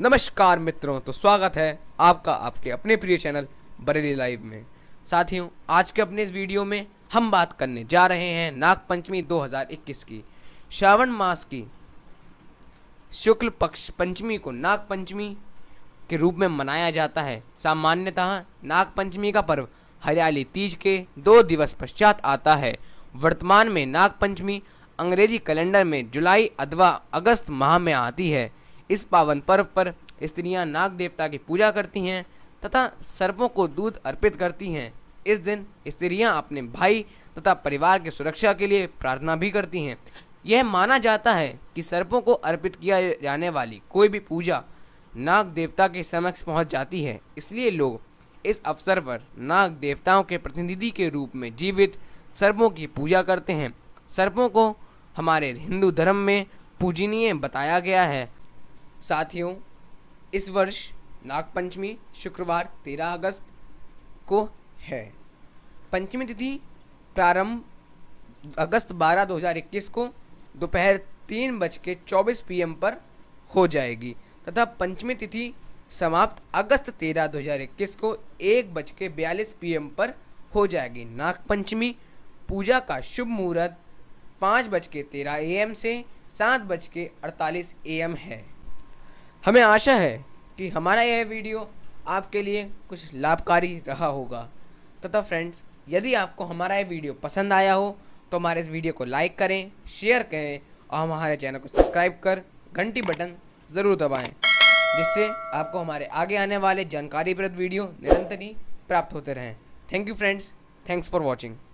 नमस्कार मित्रों तो स्वागत है आपका आपके अपने प्रिय चैनल बरेली लाइव में साथियों आज के अपने इस वीडियो में हम बात करने जा रहे हैं नागपंचमी 2021 की श्रावण मास की शुक्ल पक्ष पंचमी को नागपंचमी के रूप में मनाया जाता है सामान्यतः नागपंचमी का पर्व हरियाली तीज के दो दिवस पश्चात आता है वर्तमान में नागपंचमी अंग्रेजी कैलेंडर में जुलाई अथवा अगस्त माह में आती है इस पावन पर्व पर स्त्रियां नाग देवता की पूजा करती हैं तथा सर्पों को दूध अर्पित करती हैं इस दिन स्त्रियां अपने भाई तथा परिवार की सुरक्षा के लिए प्रार्थना भी करती हैं यह माना जाता है कि सर्पों को अर्पित किया जाने वाली कोई भी पूजा नाग देवता के समक्ष पहुंच जाती है इसलिए लोग इस अवसर पर नाग देवताओं के प्रतिनिधि के रूप में जीवित सर्पों की पूजा करते हैं सर्पों को हमारे हिंदू धर्म में पूजनीय बताया गया है साथियों इस वर्ष नागपंचमी शुक्रवार 13 अगस्त को है पंचमी तिथि प्रारंभ अगस्त 12 2021 को दोपहर तीन बज के चौबीस पी पर हो जाएगी तथा पंचमी तिथि समाप्त अगस्त 13 2021 को एक बज के बयालीस पी पर हो जाएगी नागपंचमी पूजा का शुभ मुहूर्त पाँच बज के तेरह ए से सात बज के अड़तालीस ए है हमें आशा है कि हमारा यह वीडियो आपके लिए कुछ लाभकारी रहा होगा तथा फ्रेंड्स यदि आपको हमारा यह वीडियो पसंद आया हो तो हमारे इस वीडियो को लाइक करें शेयर करें और हमारे चैनल को सब्सक्राइब कर घंटी बटन ज़रूर दबाएं जिससे आपको हमारे आगे आने वाले जानकारीप्रद वीडियो निरंतर ही प्राप्त होते रहें thank you friends thanks for watching